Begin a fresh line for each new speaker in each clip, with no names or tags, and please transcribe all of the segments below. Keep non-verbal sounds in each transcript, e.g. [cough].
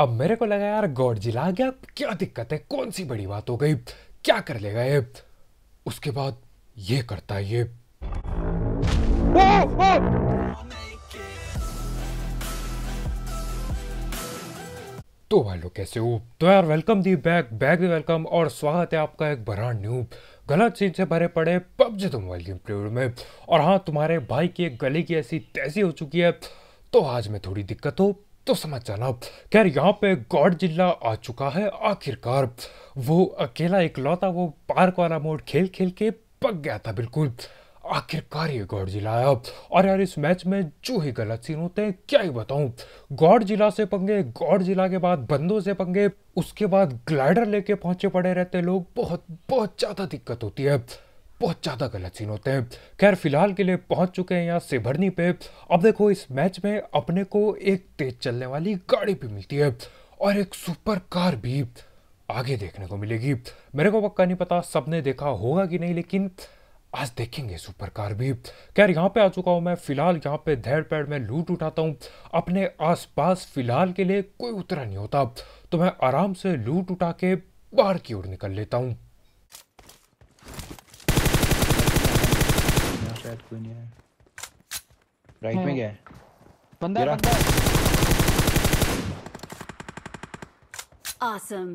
अब मेरे को लगा यार जिला आ गया क्या दिक्कत है कौन सी बड़ी बात हो गई क्या कर लेगा ये उसके बाद ये करता है ये तो भाई लोग कैसे हो तो यार वेलकम दी बैक बैक भी वेलकम और स्वागत है आपका एक ब्रांड न्यू गलत सीन से भरे पड़े पबजी तो मोबाइल गेम प्लेयर में और हाँ तुम्हारे भाई की एक गली की ऐसी तैसी हो चुकी है तो आज में थोड़ी दिक्कत हो तो समझ जाना खैर यहाँ पे गॉड जिला आ चुका है आखिरकार वो अकेला इकलौता वो पार्क वाला मोड खेल खेल के पक गया था बिल्कुल आखिरकार ये गौड जिला आया और यार इस मैच में जो ही गलत सीन होते हैं क्या ही बताऊं गौड जिला से पंगे गौड जिला के बाद बंदों से पंगे उसके बाद ग्लाइडर लेके पहुंचे पड़े रहते लोग बहुत बहुत ज़्यादा दिक्कत होती है बहुत ज़्यादा गलत सीन होते हैं खैर फिलहाल के लिए पहुंच चुके हैं यहाँ भरनी पे अब देखो इस मैच में अपने को एक तेज चलने वाली गाड़ी भी मिलती है और एक सुपर कार भी आगे देखने को मिलेगी मेरे को पक्का नहीं पता सबने देखा होगा कि नहीं लेकिन आज देखेंगे सुपर कार भी खैर यहाँ पे आ चुका हूँ मैं फिलहाल यहाँ पे धैड़ पैड़ में लूट उठाता हूँ अपने आसपास फिलहाल के लिए कोई उतरा नहीं होता तो मैं आराम से लूट उठा के बाहर की ओर निकल लेता हूँ शायद कोई नहीं हाँ। है राइट में क्या है बंदा बंदा awesome.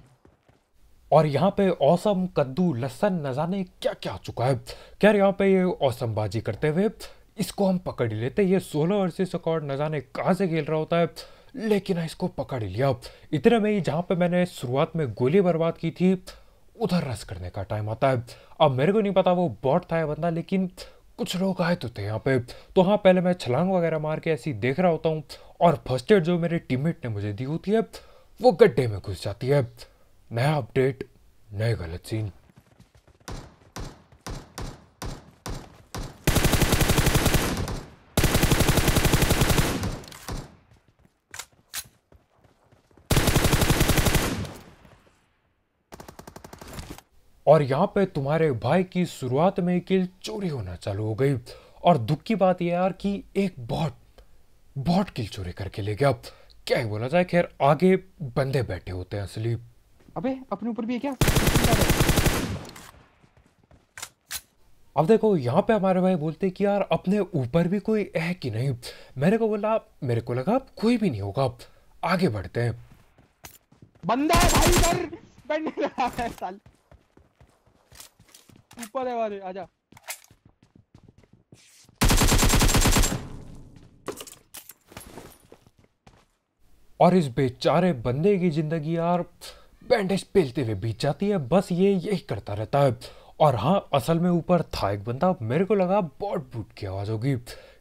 [laughs] और यहाँ पे औसम कद्दू लसन न जाने क्या क्या चुका है खैर यहाँ पे ये औसम बाजी करते हुए इसको हम पकड़ ही लेते ये सोलह वर्सेस अकॉर्ड न जाने कहाँ से खेल रहा होता है लेकिन हाँ, इसको पकड़ लिया इतने में ही जहाँ पे मैंने शुरुआत में गोली बर्बाद की थी उधर रस करने का टाइम आता है अब मेरे को नहीं पता वो बॉट था या बंदा लेकिन कुछ लोग आए तो थे यहाँ पे तो हाँ पहले मैं छलांग वगैरह मार के ऐसी देख रहा होता हूँ और फर्स्ट एड जो मेरे टीममेट ने मुझे दी होती है वो गड्ढे में घुस जाती है नया अपडेट नए गलत सीन और यहाँ पे तुम्हारे भाई की शुरुआत में किल चोरी होना चालू हो गई और दुख की बात यह यार कि एक बॉट बॉट किल चोरी करके ले गया क्या ही बोला जाए खैर आगे बंदे बैठे होते हैं असली अबे अपने ऊपर भी है क्या अब देखो यहाँ पे हमारे भाई बोलते कि यार अपने ऊपर भी कोई है कि नहीं मैंने को बोला मेरे को लगा कोई भी नहीं होगा आगे बढ़ते हैं बंदा है भाई इधर बैठने लगा है साला ऊपर है वाले आजा और इस बेचारे बंदे की जिंदगी यार बैंडेज पेलते हुए बीत जाती है बस ये यही करता रहता है और हाँ असल में ऊपर था एक बंदा मेरे को लगा बॉट बूट की आवाज़ होगी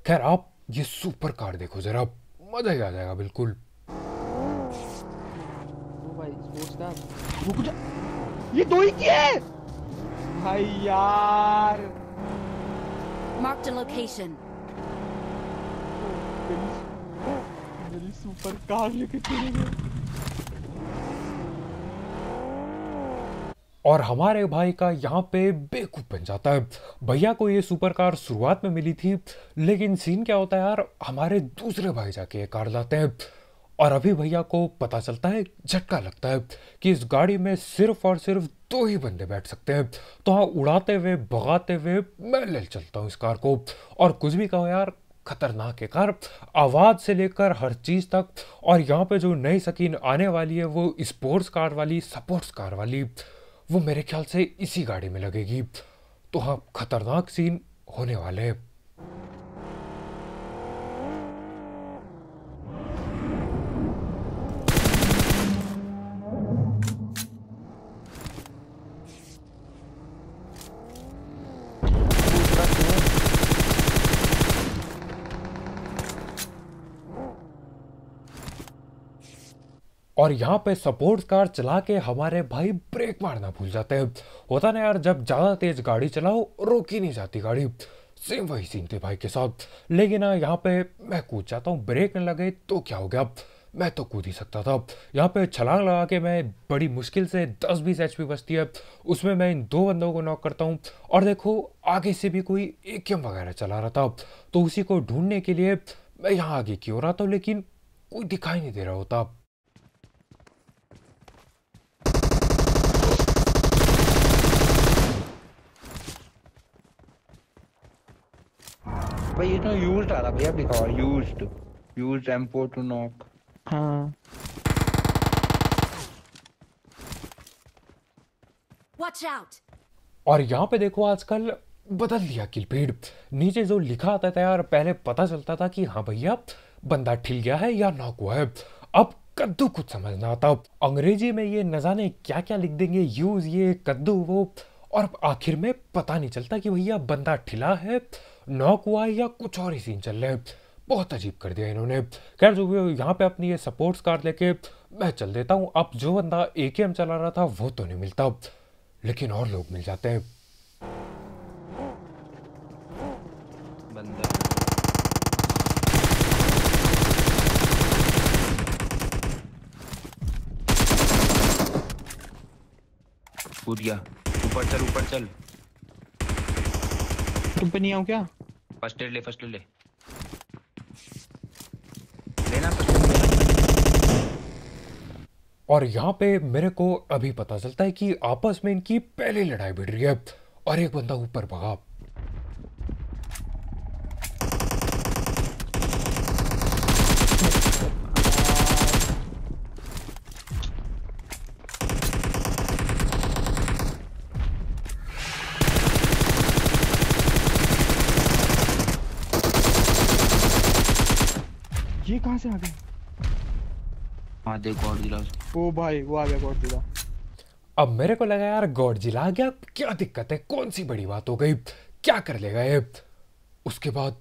खैर आप ये सुपर कार देखो जरा मजा ही आ जाएगा बिल्कुल तो भाई, ये दो ही की है यार मार्क द लोकेशन मेरी सुपर कार लेके चलेंगे और हमारे भाई का यहाँ पे बेकूफ बन जाता है भैया को ये सुपर कार शुरुआत में मिली थी लेकिन सीन क्या होता है यार हमारे दूसरे भाई जाके ये कार लाते हैं और अभी भैया को पता चलता है झटका लगता है कि इस गाड़ी में सिर्फ और सिर्फ दो ही बंदे बैठ सकते हैं तो हाँ उड़ाते हुए भगाते हुए मैं ले चलता हूँ इस कार को और कुछ भी कहो यार खतरनाक है कार आवाज़ से लेकर हर चीज़ तक और यहाँ पे जो नई सकीन आने वाली है वो स्पोर्ट्स कार वाली सपोर्ट्स कार वाली वो मेरे ख्याल से इसी गाड़ी में लगेगी तो हाँ खतरनाक सीन होने वाले हैं और यहाँ पे सपोर्ट कार चला के हमारे भाई ब्रेक मारना भूल जाते हैं होता ना यार जब ज़्यादा तेज़ गाड़ी चलाओ रोकी नहीं जाती गाड़ी सेम वही सीन थे भाई के साथ लेकिन हाँ, यहाँ पे मैं कूद जाता हूँ ब्रेक न लगे तो क्या हो गया मैं तो कूद ही सकता था यहाँ पे छलांग लगा के मैं बड़ी मुश्किल से 10 बीस एच बचती है उसमें मैं इन दो बंदों को नॉक करता हूँ और देखो आगे से भी कोई ए वगैरह चला रहा था तो उसी को ढूंढने के लिए मैं यहाँ आगे की ओर आता हूँ लेकिन कोई दिखाई नहीं दे रहा होता भाई ये तो यूज्ड आ रहा भैया दिखाओ used used M4 to knock हां वॉच आउट और यहां पे देखो आजकल बदल दिया किल पेड़ नीचे जो लिखा आता था यार पहले पता चलता था कि हाँ भैया बंदा ठिल गया है या नॉक हुआ है अब कद्दू कुछ समझ ना आता अंग्रेजी में ये न जाने क्या क्या लिख देंगे यूज ये कद्दू वो और आखिर में पता नहीं चलता कि भैया बंदा ठिला है नॉक हुआ है या कुछ और ही सीन चल रहे बहुत अजीब कर दिया इन्होंने खैर जो भी यहाँ पे अपनी ये सपोर्ट्स कार लेके मैं चल देता हूँ अब जो बंदा ए के एम चला रहा था वो तो नहीं मिलता लेकिन और लोग मिल जाते हैं ऊपर ऊपर चल चल तुम पे नहीं आऊं क्या फर्स्ट एड ले फर्स्ट एड ले लेना तो। और यहाँ पे मेरे को अभी पता चलता है कि आपस में इनकी पहली लड़ाई भिड़ रही है और एक बंदा ऊपर भगा से आ गए हां देख गॉडजिला ओ भाई वो आ गया गॉडजिला अब मेरे को लगा यार गॉडजिला आ गया क्या दिक्कत है कौन सी बड़ी बात हो गई क्या कर लेगा ये उसके बाद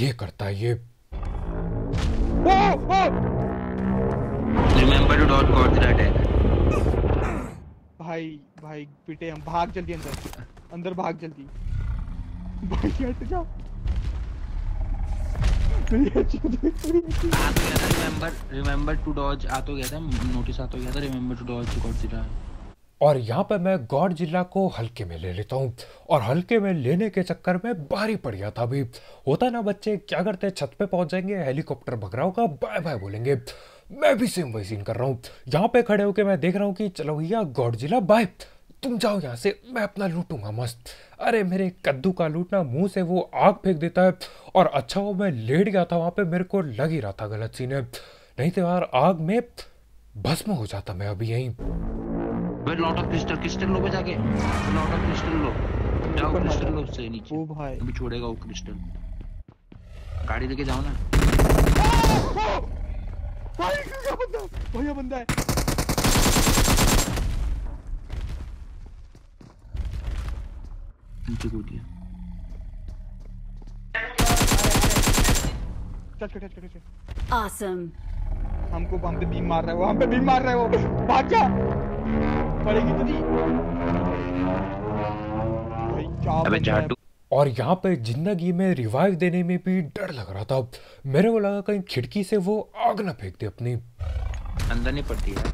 ये करता है ये remember to dot Godzilla day भाई भाई पिटे हम भाग जल्दी अंदर अंदर भाग जल्दी भाई हट जा तो तो और यहाँ पे मैं गौर जिला को हल्के में ले लेता हूँ और हल्के में लेने के चक्कर में भारी पड़ गया था अभी होता ना बच्चे क्या करते छत पे पहुंच जाएंगे हेलीकॉप्टर भगरा होगा बाय बाय बोलेंगे मैं भी सेम वही सीन कर रहा हूँ यहाँ पे खड़े होके मैं देख रहा हूँ कि चलो भैया गौर जिला बाय तुम जाओ यहाँ से मैं अपना लूटूंगा मस्त अरे मेरे कद्दू का लूटना मुंह से वो आग फेंक देता है और अच्छा वो मैं लेट गया था वहाँ पे मेरे को लग ही रहा था गलत सीने नहीं तो यार आग में भस्म हो जाता मैं अभी यहीं लौटा क्रिस्टल क्रिस्टल लो जाके लौटा क्रिस्टल लो जाओ क्रिस्टल लो से नीचे ओ भाई अभी छोड़ेगा वो क्रिस्टल गाड़ी लेके जाओ ना भाई क्या बंदा भैया बंदा है नीचे कूद गया चल चल चल चल ऑसम हमको वहां पे बीम मार रहा है वहां पे बीम मार रहा है वो भाग जा पड़ेगी तुझे तो भाई क्या अबे जाटू और यहाँ पे जिंदगी में रिवाइव देने में भी डर लग रहा था मेरे को लगा कहीं खिड़की से वो आग ना फेंक दे अपनी अंदर नहीं पड़ती है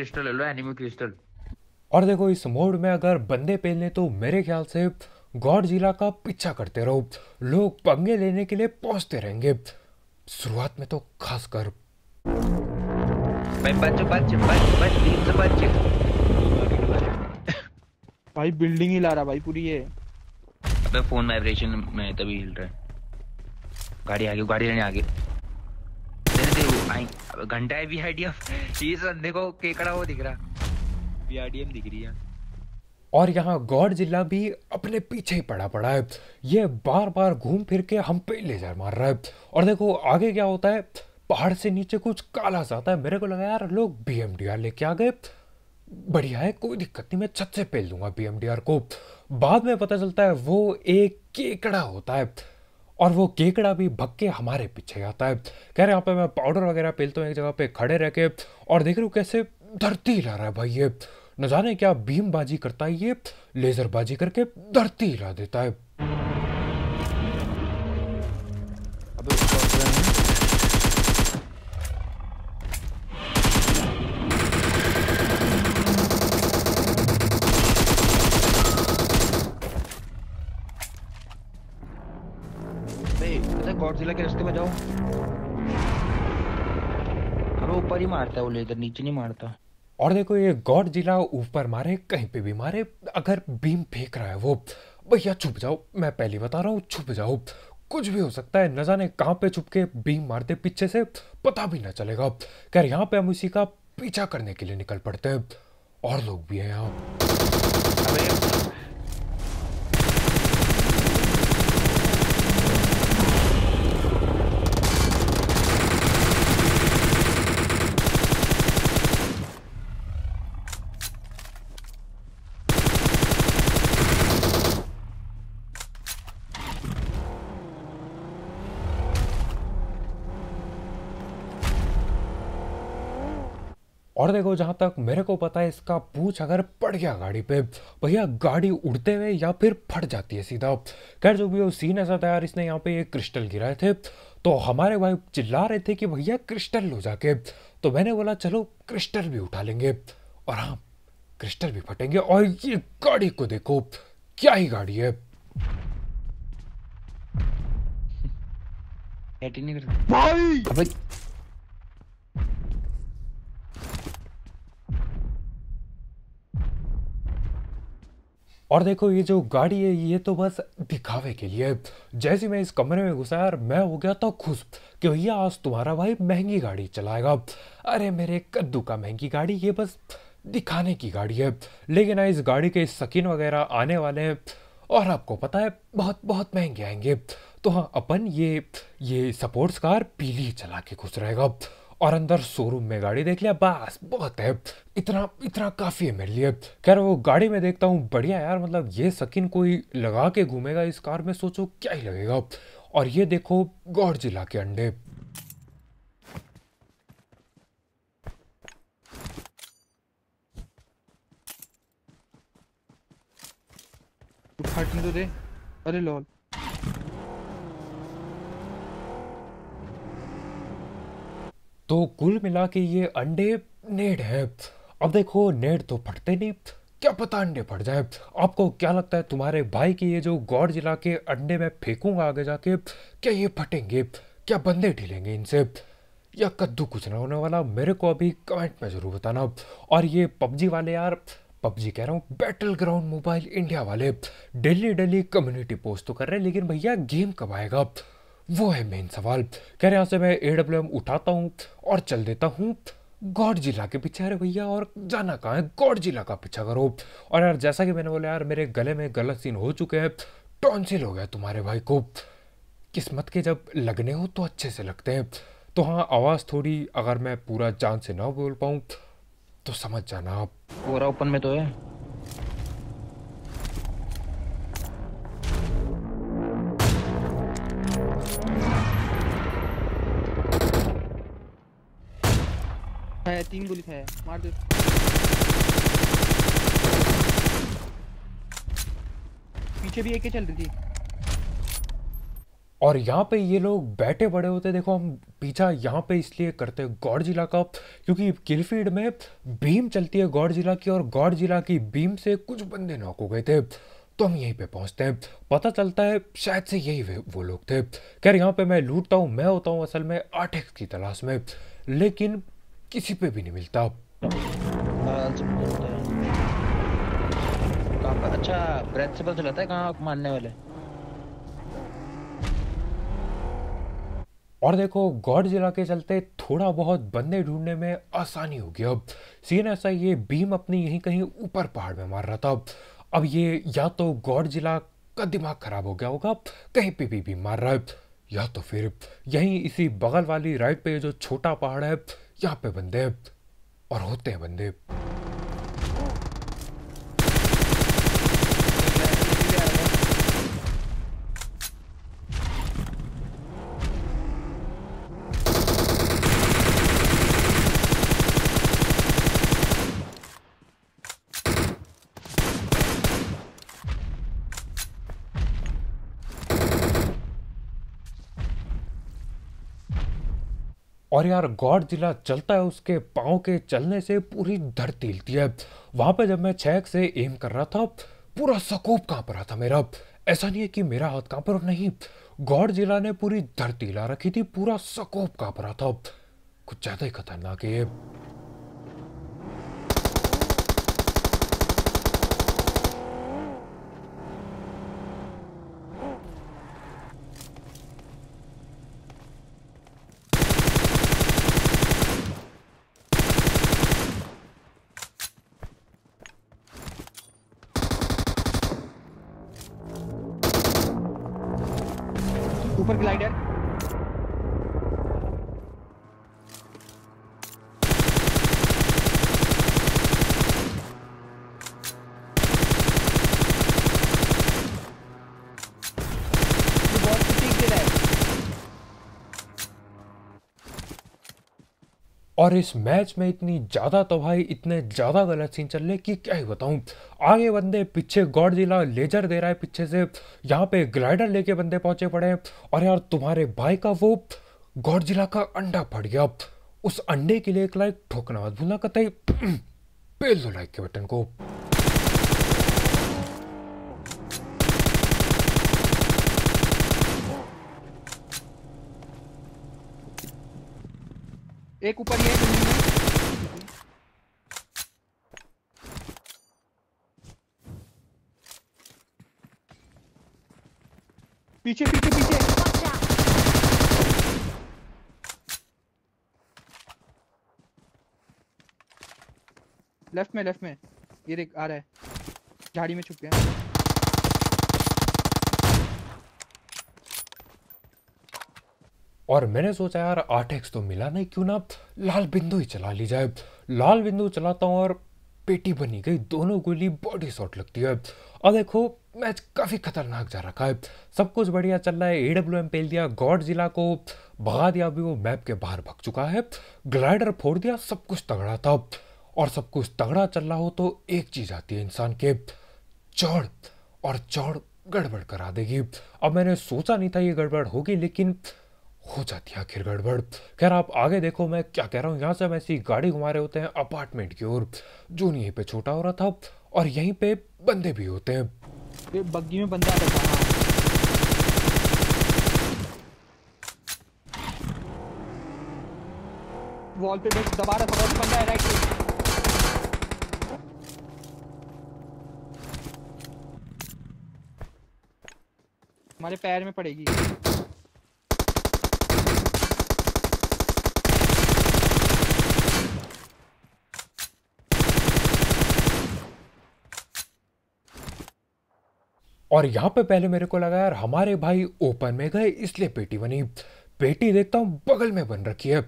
क्रिस्टल ले लो एनिमी क्रिस्टल और देखो इस मोड में अगर बंदे पेल लें तो मेरे ख्याल से गौर जिला का पीछा करते रहो लोग पंगे लेने के लिए पहुंचते रहेंगे शुरुआत में तो खास कर भाई बच बच बच बच बच भाई बिल्डिंग हिला रहा भाई पूरी है अबे फोन वाइब्रेशन में तभी हिल रहा है गाड़ी आ गई गाड़ी लेने आ गई भाई घंटा है बीआरडीएफ देखो केकड़ा वो दिख रहा बीआरडीएम दिख रही है और यहाँ गौर जिला भी अपने पीछे ही पड़ा पड़ा है ये बार बार घूम फिर के हम पे लेजर मार रहा है और देखो आगे क्या होता है पहाड़ से नीचे कुछ काला सा आता है मेरे को लगा यार लोग बी लेके आ गए बढ़िया है कोई दिक्कत नहीं मैं छत से पेल दूंगा बी को बाद में पता चलता है वो एक केकड़ा होता है और वो केकड़ा भी भग के हमारे पीछे आता है कह रहे यहाँ पे मैं पाउडर वगैरह पीलता हूँ एक जगह पे खड़े रह के और देख रहे हो कैसे धरती हिला रहा है भाई ये न जाने क्या भीमबाजी करता है ये लेज़रबाजी करके धरती हिला देता है ऊपर ही मारता है वो लेदर नीचे नहीं मारता और देखो ये गॉड जिला ऊपर मारे कहीं पे भी मारे अगर बीम फेंक रहा है वो भैया छुप जाओ मैं पहले बता रहा हूँ छुप जाओ कुछ भी हो सकता है न जाने कहाँ पे छुप के बीम मारते पीछे से पता भी ना चलेगा खैर यहाँ पे हम उसी का पीछा करने के लिए निकल पड़ते हैं और लोग भी हैं यहाँ और देखो जहाँ तक मेरे को पता है इसका पूछ अगर पड़ गया गाड़ी पे भैया गाड़ी उड़ते हुए या फिर फट जाती है सीधा खैर जो भी वो सीन ऐसा था यार इसने यहाँ पे ये क्रिस्टल गिराए थे तो हमारे भाई चिल्ला रहे थे कि भैया क्रिस्टल लो जाके तो मैंने बोला चलो क्रिस्टल भी उठा लेंगे और हाँ क्रिस्टल भी फटेंगे और ये गाड़ी को देखो क्या ही गाड़ी है [laughs] भाई और देखो ये जो गाड़ी है ये तो बस दिखावे के लिए जैसे मैं इस कमरे में घुसा यार मैं हो गया तो खुश कि भैया आज तुम्हारा भाई महंगी गाड़ी चलाएगा अरे मेरे कद्दू का महंगी गाड़ी ये बस दिखाने की गाड़ी है लेकिन इस गाड़ी के शकिन वगैरह आने वाले हैं और आपको पता है बहुत बहुत महंगे आएंगे तो हाँ अपन ये ये सपोर्ट्स कार पीली चला के खुश रहेगा और अंदर शोरूम में गाड़ी देख लिया बस बहुत है इतना इतना काफ़ी है मेरे लिए खैर वो गाड़ी में देखता हूँ बढ़िया यार मतलब ये सकिन कोई लगा के घूमेगा इस कार में सोचो क्या ही लगेगा और ये देखो गौर जिला के अंडे तो दे अरे लॉल तो कुल मिला के ये अंडे नेड है अब देखो नेड तो फटते नहीं क्या पता अंडे फट जाए आपको क्या लगता है तुम्हारे भाई की ये जो गौर जिला के अंडे मैं फेंकूंगा आगे जाके क्या ये फटेंगे क्या बंदे ढीलेंगे इनसे या कद्दू कुछ ना होने वाला मेरे को अभी कमेंट में ज़रूर बताना और ये पबजी वाले यार पबजी कह रहा हूँ बैटल ग्राउंड मोबाइल इंडिया वाले डेली डेली कम्युनिटी पोस्ट तो कर रहे हैं लेकिन भैया गेम कब आएगा वो है मेन सवाल कह रहे से मैं ए डब्ल्यू एम उठाता हूँ और चल देता हूँ गॉड जिला के पीछे अरे भैया और जाना कहाँ है गॉड जिला का पीछा करो और यार जैसा कि मैंने बोला यार मेरे गले में गलत सीन हो चुके हैं टॉन्सिल हो गया तुम्हारे भाई को किस्मत के जब लगने हो तो अच्छे से लगते हैं तो हाँ आवाज़ थोड़ी अगर मैं पूरा जान से ना बोल पाऊँ तो समझ जाना आप पूरा ओपन में तो है है तीन गोली है मार दे पीछे भी एक ही चल रही थी और यहाँ पे ये लोग बैठे बड़े होते देखो हम पीछा यहाँ पे इसलिए करते हैं गौड़ जिला का क्योंकि किलफीड में भीम चलती है गौड़ जिला की और गौड़ जिला की भीम से कुछ बंदे नौक हो गए थे तो हम यहीं पे पहुंचते हैं पता चलता है शायद से यही वो लोग थे खैर यहाँ पे मैं लूटता हूँ मैं होता हूँ असल में आर्टेक्स की तलाश में लेकिन किसी पे भी नहीं मिलता अच्छा प्रिंसिपल से लगता है कहाँ मारने वाले और देखो गॉड जिला के चलते थोड़ा बहुत बंदे ढूंढने में आसानी होगी अब सीन ऐसा ये भीम अपनी यहीं कहीं ऊपर पहाड़ में मार रहा था अब ये या तो गौर जिला का दिमाग खराब हो गया होगा कहीं पे भी, बीमार रहा है या तो फिर यहीं इसी बगल वाली राइड पे जो छोटा पहाड़ है यहाँ पे बंदे और होते हैं बंदे और यार गॉड जिला चलता है उसके पाँव के चलने से पूरी धरती हिलती है वहाँ पर जब मैं छेक से एम कर रहा था पूरा सकूप पर रहा था मेरा ऐसा नहीं है कि मेरा हाथ कहाँ रहा नहीं गौड़ जिला ने पूरी धरती हिला रखी थी पूरा सकूप पर रहा था कुछ ज़्यादा ही खतरनाक है ऊपर ग्लाइडर और इस मैच में इतनी ज़्यादा तबाही इतने ज़्यादा गलत सीन चल रहे कि क्या ही बताऊँ आगे बंदे पीछे गॉड जिला लेजर दे रहा है पीछे से यहाँ पे ग्लाइडर लेके बंदे पहुँचे पड़े हैं और यार तुम्हारे भाई का वो गॉड जिला का अंडा फट गया उस अंडे के लिए एक लाइक ठोकना मत भूलना कतई पेल [clears throat] दो लाइक के बटन को एक ऊपर ये पीछे पीछे पीछे लेफ्ट में लेफ्ट में ये देख आ रहा है झाड़ी में छुप गया और मैंने सोचा यार आठ एक्स तो मिला नहीं क्यों ना लाल बिंदु ही चला ली जाए लाल बिंदु चलाता हूँ और पेटी बनी गई दोनों गोली बॉडी शॉट लगती है और देखो मैच काफ़ी खतरनाक जा रखा है सब कुछ बढ़िया चल रहा है एडब्ल्यू डब्ल्यू एम पेल दिया गॉड जिला को भगा दिया अभी वो मैप के बाहर भग चुका है ग्लाइडर फोड़ दिया सब कुछ तगड़ा था और सब कुछ तगड़ा चल रहा हो तो एक चीज़ आती है इंसान के चौड़ और चौड़ गड़बड़ करा देगी अब मैंने सोचा नहीं था ये गड़बड़ होगी लेकिन हो जाती है आखिर गड़बड़ खैर आप आगे देखो मैं क्या कह रहा हूँ यहाँ से हम ऐसी गाड़ी घुमा रहे होते हैं अपार्टमेंट की ओर जो यहीं पे छोटा हो रहा था और यहीं पे बंदे भी होते हैं बग्गी में बंदा है वॉल पे बस दबा रहा था बंदा है राइट हमारे पैर में पड़ेगी और यहाँ पे पहले मेरे को लगा यार हमारे भाई ओपन में गए इसलिए पेटी बनी पेटी देखता हूँ बगल में बन रखी है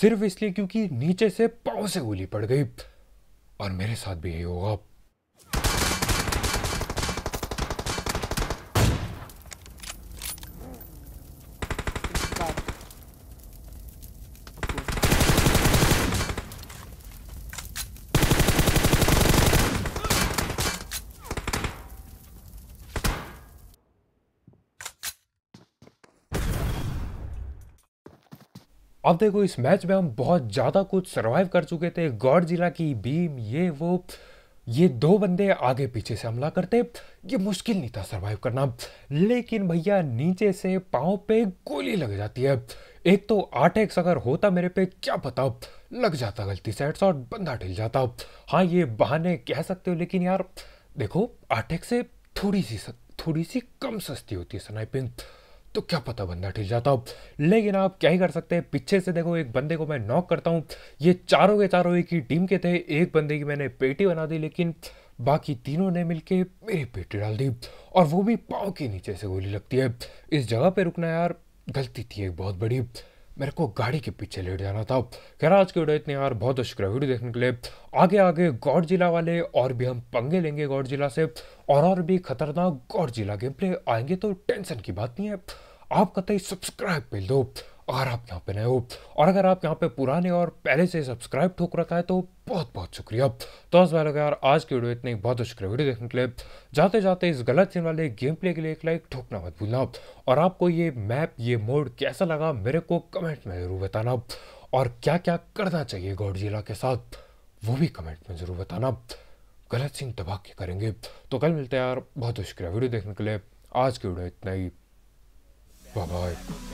सिर्फ इसलिए क्योंकि नीचे से पाँव से गोली पड़ गई और मेरे साथ भी यही होगा अब देखो इस मैच में हम बहुत ज़्यादा कुछ सर्वाइव कर चुके थे गौर जिला की भीम ये वो ये दो बंदे आगे पीछे से हमला करते ये मुश्किल नहीं था सर्वाइव करना लेकिन भैया नीचे से पाँव पे गोली लग जाती है एक तो आठ एक्स अगर होता मेरे पे क्या पता लग जाता गलती से हेडशॉट बंदा ढिल जाता हाँ ये बहाने कह सकते हो लेकिन यार देखो आठ एक्स से थोड़ी सी थोड़ी सी कम सस्ती होती है स्नाइपिंग तो क्या पता बंदा ठिल जाता हो लेकिन आप क्या ही कर सकते हैं पीछे से देखो एक बंदे को मैं नॉक करता हूँ ये चारों के चारों एक ही टीम के थे एक बंदे की मैंने पेटी बना दी लेकिन बाकी तीनों ने मिलके मेरी पेटी डाल दी और वो भी पाँव के नीचे से गोली लगती है इस जगह पे रुकना यार गलती थी एक बहुत बड़ी मेरे को गाड़ी के पीछे लेट जाना था कह रहा आज के वीडियो इतने यार बहुत शुक्रिया वीडियो देखने के लिए आगे आगे गौड जिला वाले और भी हम पंगे लेंगे गौड जिला से और और भी खतरनाक गौड जिला गेम प्ले आएंगे तो टेंशन की बात नहीं है आप कतई सब्सक्राइब कर दो और आप यहाँ पे नए हो और अगर आप यहाँ पे पुराने और पहले से सब्सक्राइब ठोक रखा है तो बहुत बहुत शुक्रिया तो बस मैं यार आज की वीडियो इतनी बहुत शुक्रिया वीडियो देखने के लिए जाते जाते इस गलत सीन वाले गेम प्ले के लिए एक लाइक ठोकना मत भूलना और आपको ये मैप ये मोड कैसा लगा मेरे को कमेंट में ज़रूर बताना और क्या क्या करना चाहिए गौडजिला के साथ वो भी कमेंट में ज़रूर बताना गलत सीन तबाह के करेंगे तो कल मिलते हैं यार बहुत शुक्रिया वीडियो देखने के लिए आज की वीडियो इतना ही बाय